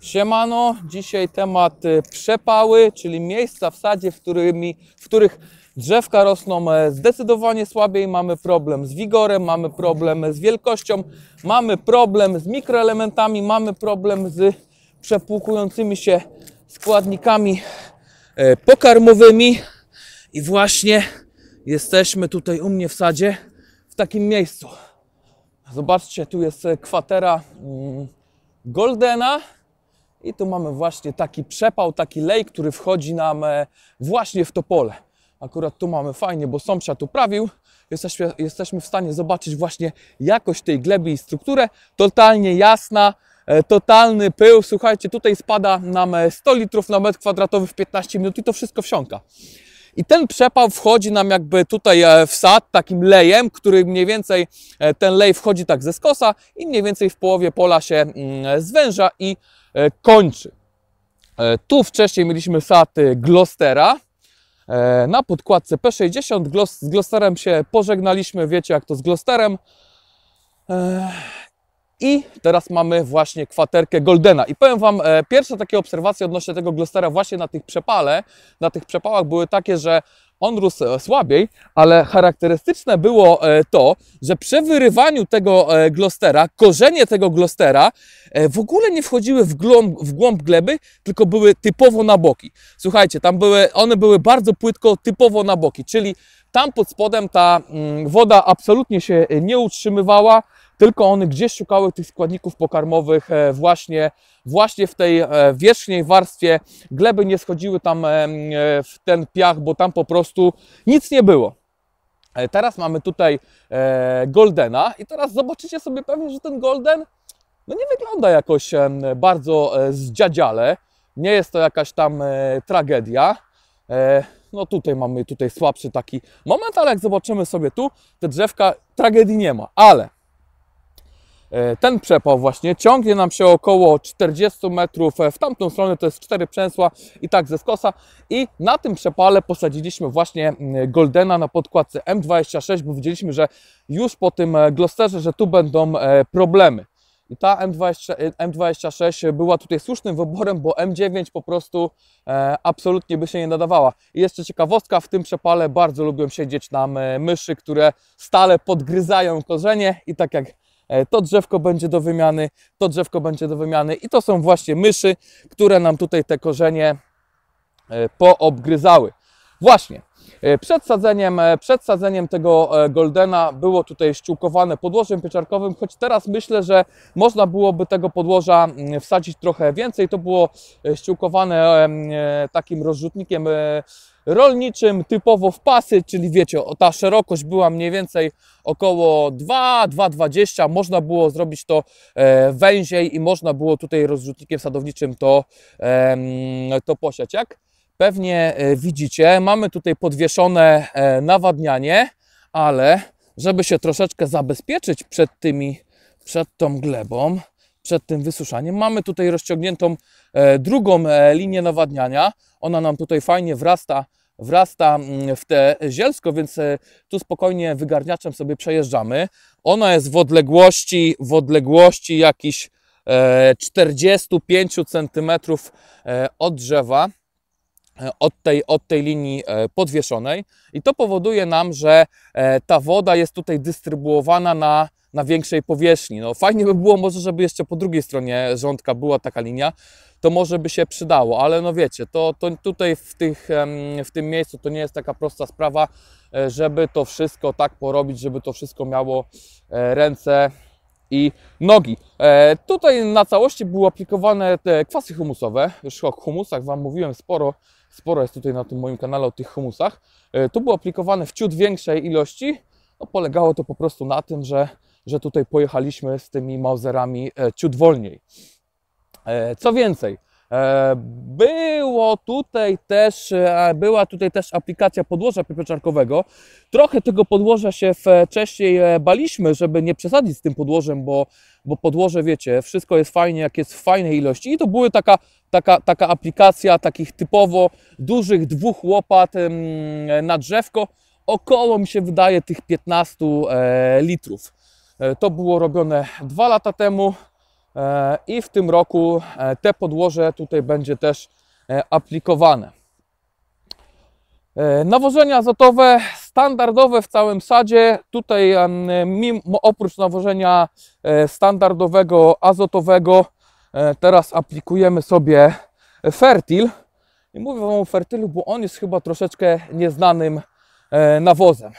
Siemano, dzisiaj temat y, przepały, czyli miejsca w sadzie, w, którymi, w których drzewka rosną e, zdecydowanie słabiej. Mamy problem z wigorem, mamy problem z wielkością, mamy problem z mikroelementami, mamy problem z przepłukującymi się składnikami e, pokarmowymi. I właśnie jesteśmy tutaj u mnie w sadzie, w takim miejscu. Zobaczcie, tu jest kwatera mm, Goldena i tu mamy właśnie taki przepał, taki lej, który wchodzi nam e, właśnie w to pole. Akurat tu mamy fajnie, bo sąsiad uprawił. Jesteśmy, jesteśmy w stanie zobaczyć właśnie jakość tej gleby i strukturę. Totalnie jasna, e, totalny pył. Słuchajcie, tutaj spada nam 100 e, litrów na metr kwadratowy w 15 minut i to wszystko wsiąka. I ten przepał wchodzi nam jakby tutaj e, w sad takim lejem, który mniej więcej e, ten lej wchodzi tak ze skosa i mniej więcej w połowie pola się mm, zwęża i e, kończy. Tu wcześniej mieliśmy sad y, Glostera. Na podkładce P60 z Glosterem się pożegnaliśmy, wiecie jak to z Glosterem. I teraz mamy właśnie kwaterkę Goldena. I powiem Wam, e, pierwsze takie obserwacje odnośnie tego Glostera właśnie na tych przepale, na tych przepałach były takie, że on rósł e, słabiej, ale charakterystyczne było e, to, że przy wyrywaniu tego e, glostera, korzenie tego glostera w ogóle nie wchodziły w głąb, w głąb gleby, tylko były typowo na boki. Słuchajcie, tam były, one były bardzo płytko, typowo na boki, czyli tam pod spodem ta mm, woda absolutnie się nie utrzymywała, tylko one gdzieś szukały tych składników pokarmowych e, właśnie, właśnie w tej e, wierzchniej warstwie. Gleby nie schodziły tam e, w ten piach, bo tam po prostu nic nie było. Teraz mamy tutaj Goldena i teraz zobaczycie sobie pewnie, że ten Golden no nie wygląda jakoś bardzo zdziadziale. Nie jest to jakaś tam tragedia. No tutaj mamy tutaj słabszy taki moment, ale jak zobaczymy sobie tu, te drzewka tragedii nie ma, ale E, ten przepał właśnie ciągnie nam się około 40 metrów, e, w tamtą stronę to jest 4 przęsła i tak ze skosa i na tym przepale posadziliśmy właśnie mm, Goldena na podkładce M26, bo widzieliśmy, że już po tym e, Glosterze, że tu będą problemy. I ta m M26 była tutaj słusznym wyborem, bo M9 po prostu e, absolutnie by się nie nadawała. I jeszcze ciekawostka, w tym przepale bardzo lubią siedzieć nam myszy, które stale podgryzają korzenie i tak jak E, to drzewko będzie do wymiany, to drzewko będzie do wymiany i to są właśnie myszy, które nam tutaj te korzenie e, poobgryzały. Właśnie, e, przed sadzeniem, przed sadzeniem tego Goldena było tutaj ściółkowane podłożem pieczarkowym, choć teraz myślę, że można byłoby tego podłoża mm, wsadzić trochę więcej. To było ściółkowane takim rozrzutnikiem rolniczym, typowo w pasy, czyli wiecie, ta szerokość była mniej więcej około 2-2,20. Można było zrobić to e, węziej i można było tutaj rozrzutnikiem sadowniczym to, to posiać. Jak pewnie e, widzicie, mamy tutaj podwieszone e, nawadnianie, ale żeby się troszeczkę zabezpieczyć przed tymi, przed tą glebą, przed tym wysuszaniem. Mamy tutaj rozciągniętą e, drugą e, linię nawadniania. Ona nam tutaj fajnie wrasta, wrasta mm, w te zielsko, więc e, tu spokojnie wygarniaczem sobie przejeżdżamy. Ona jest w odległości, w odległości jakichś 45 cm od drzewa od tej, od tej linii e, podwieszonej i to powoduje nam, że e, ta woda jest tutaj dystrybuowana na, na większej powierzchni. No, fajnie by było może, żeby jeszcze po drugiej stronie rządka była taka linia, to może by się przydało, ale no wiecie, to, to tutaj w, tych, w tym miejscu to nie jest taka prosta sprawa, e, żeby to wszystko tak porobić, żeby to wszystko miało ręce i nogi. E, tutaj na całości były aplikowane te kwasy humusowe. Już o humusach Wam mówiłem sporo, sporo jest tutaj na tym moim kanale o tych humusach. E, tu było aplikowane w ciut większej ilości. No, polegało to po prostu na tym, że, że tutaj pojechaliśmy z tymi Mauserami e, ciut wolniej. E, co więcej, E, było tutaj też, e, była tutaj też aplikacja podłoża pieczarkowego. Trochę tego podłoża się wcześniej e, baliśmy, żeby nie przesadzić z tym podłożem, bo, bo podłoże, wiecie, wszystko jest fajnie, jak jest w fajnej ilości. I to była taka, taka, taka aplikacja takich typowo dużych dwóch łopat na drzewko. Około, mi się wydaje, tych 15 litrów. To było robione dwa lata temu. E, i w tym roku e, te podłoże tutaj będzie też e, aplikowane. Nawożenia azotowe standardowe w całym sadzie. Tutaj oprócz nawożenia standardowego, azotowego, teraz aplikujemy sobie fertil. I mówię Wam o fertilu, bo on jest chyba troszeczkę nieznanym nawozem.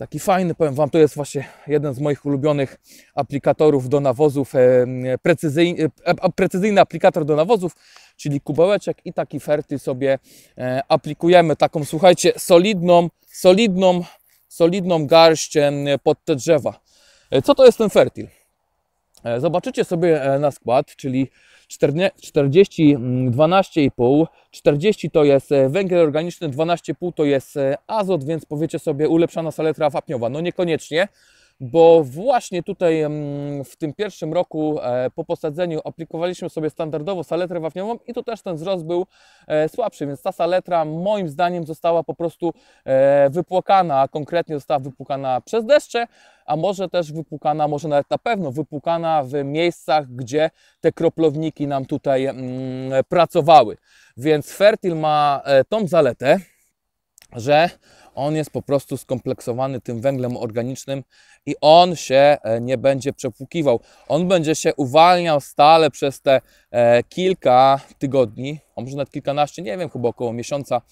Taki fajny, powiem Wam, to jest właśnie jeden z moich ulubionych aplikatorów do nawozów, precyzyjny, precyzyjny aplikator do nawozów, czyli kubełeczek i taki ferty sobie e, aplikujemy, taką słuchajcie, solidną, solidną, solidną garść pod te drzewa. E, co to jest ten fertil? E, zobaczycie sobie na skład, czyli 40 12,5, 40 to jest e, węgiel organiczny, 12,5 to jest e, azot, więc powiecie sobie ulepszana saletra wapniowa. No niekoniecznie bo właśnie tutaj w tym pierwszym roku e, po posadzeniu aplikowaliśmy sobie standardowo saletrę wafniową i tu też ten wzrost był e, słabszy, więc ta saletra moim zdaniem została po prostu e, wypłakana, a konkretnie została wypłukana przez deszcze, a może też wypłukana, może nawet na pewno wypłukana w miejscach, gdzie te kroplowniki nam tutaj mm, pracowały. Więc Fertil ma tą zaletę, że on jest po prostu skompleksowany tym węglem organicznym i on się e, nie będzie przepłukiwał. On będzie się uwalniał stale przez te e, kilka tygodni, a może nawet kilkanaście, nie wiem, chyba około miesiąca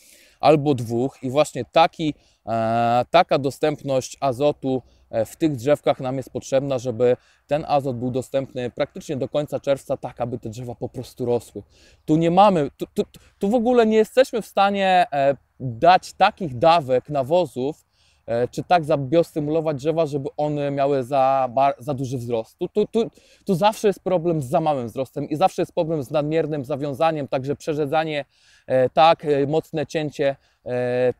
albo dwóch. I właśnie taki, e, taka dostępność azotu w tych drzewkach nam jest potrzebna, żeby ten azot był dostępny praktycznie do końca czerwca, tak aby te drzewa po prostu rosły. Tu nie mamy, tu, tu, tu w ogóle nie jesteśmy w stanie dać takich dawek nawozów, e, czy tak biostymulować drzewa, żeby one miały za, za duży wzrost. Tu, tu, tu, tu zawsze jest problem z za małym wzrostem i zawsze jest problem z nadmiernym zawiązaniem, także przerzedzanie, e, tak, e, mocne cięcie,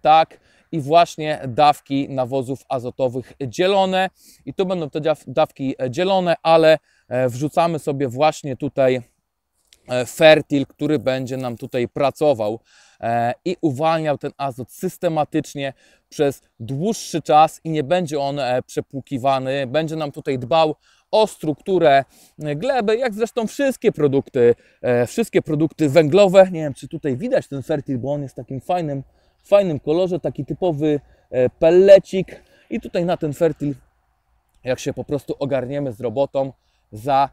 tak, i właśnie dawki nawozów azotowych dzielone. I tu będą te dawki dzielone, ale wrzucamy sobie właśnie tutaj E, fertil, który będzie nam tutaj pracował e, i uwalniał ten azot systematycznie przez dłuższy czas i nie będzie on e, przepłukiwany. Będzie nam tutaj dbał o strukturę gleby, jak zresztą wszystkie produkty, wszystkie produkty węglowe. Nie wiem, czy tutaj widać ten fertil, bo on jest w takim fajnym, fajnym kolorze, taki typowy pellecik. I tutaj na ten fertil, jak się po prostu ogarniemy z robotą, za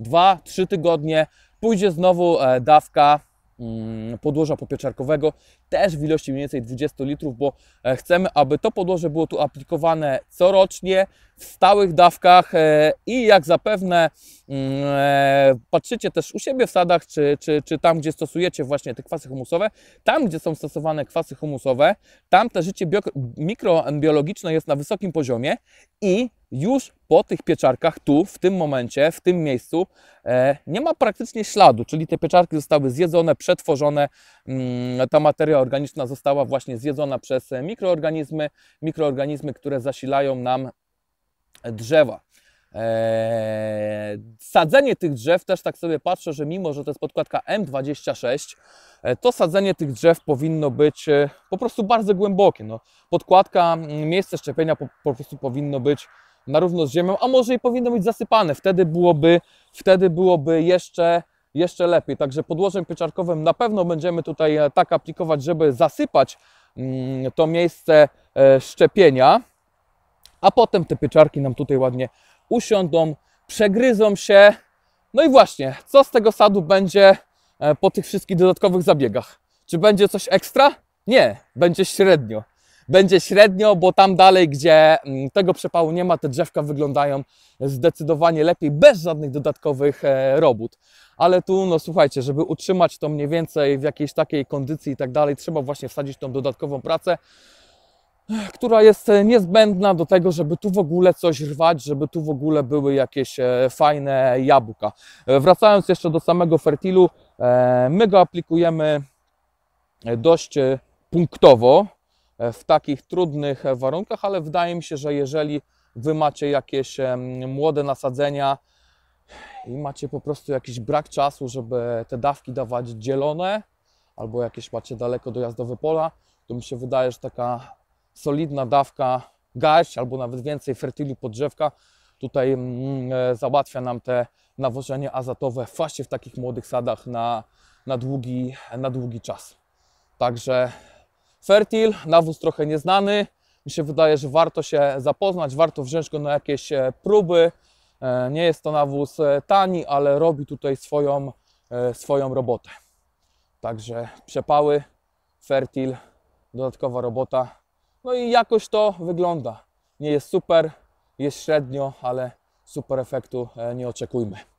2-3 tygodnie pójdzie znowu e, dawka mm, podłoża popieczarkowego, też w ilości mniej więcej 20 litrów, bo e, chcemy, aby to podłoże było tu aplikowane corocznie, w stałych dawkach e, i jak zapewne mm, e, patrzycie też u siebie w sadach, czy, czy, czy tam, gdzie stosujecie właśnie te kwasy humusowe, tam, gdzie są stosowane kwasy humusowe, tam te życie bio, mikrobiologiczne jest na wysokim poziomie i już po tych pieczarkach, tu, w tym momencie, w tym miejscu, e, nie ma praktycznie śladu, czyli te pieczarki zostały zjedzone, przetworzone, mm, ta materia organiczna została właśnie zjedzona przez mikroorganizmy, mikroorganizmy, które zasilają nam drzewa. Eee, sadzenie tych drzew, też tak sobie patrzę, że mimo, że to jest podkładka M26, e, to sadzenie tych drzew powinno być e, po prostu bardzo głębokie. No, podkładka, miejsce szczepienia po, po prostu powinno być na równo z ziemią, a może i powinno być zasypane. Wtedy byłoby, wtedy byłoby jeszcze, jeszcze lepiej. Także podłożem pieczarkowym na pewno będziemy tutaj e, tak aplikować, żeby zasypać to miejsce szczepienia a potem te pieczarki nam tutaj ładnie usiądą, przegryzą się. No i właśnie, co z tego sadu będzie e, po tych wszystkich dodatkowych zabiegach? Czy będzie coś ekstra? Nie, będzie średnio. Będzie średnio, bo tam dalej, gdzie mm, tego przepału nie ma, te drzewka wyglądają zdecydowanie lepiej, bez żadnych dodatkowych e, robót. Ale tu, no słuchajcie, żeby utrzymać to mniej więcej w jakiejś takiej kondycji i tak dalej, trzeba właśnie wsadzić tą dodatkową pracę która jest e, niezbędna do tego, żeby tu w ogóle coś rwać, żeby tu w ogóle były jakieś e, fajne jabłka. E, wracając jeszcze do samego fertilu, my go aplikujemy dość punktowo w takich trudnych warunkach, ale wydaje mi się, że jeżeli Wy macie jakieś młode nasadzenia i macie po prostu jakiś brak czasu, żeby te dawki dawać dzielone, albo jakieś macie daleko dojazdowe pola, to mi się wydaje, że taka solidna dawka garść albo nawet więcej fertylu podrzewka tutaj mm, e, załatwia nam te nawożenie azotowe właśnie w takich młodych sadach na, na, długi, na długi czas. Także fertil, nawóz trochę nieznany. Mi się wydaje, że warto się zapoznać, warto wziąć go na jakieś e, próby. E, nie jest to nawóz tani, ale robi tutaj swoją, swoją robotę. Także przepały, fertil, dodatkowa robota no i jakoś to wygląda. Nie jest super, jest średnio, ale super efektu e, nie oczekujmy.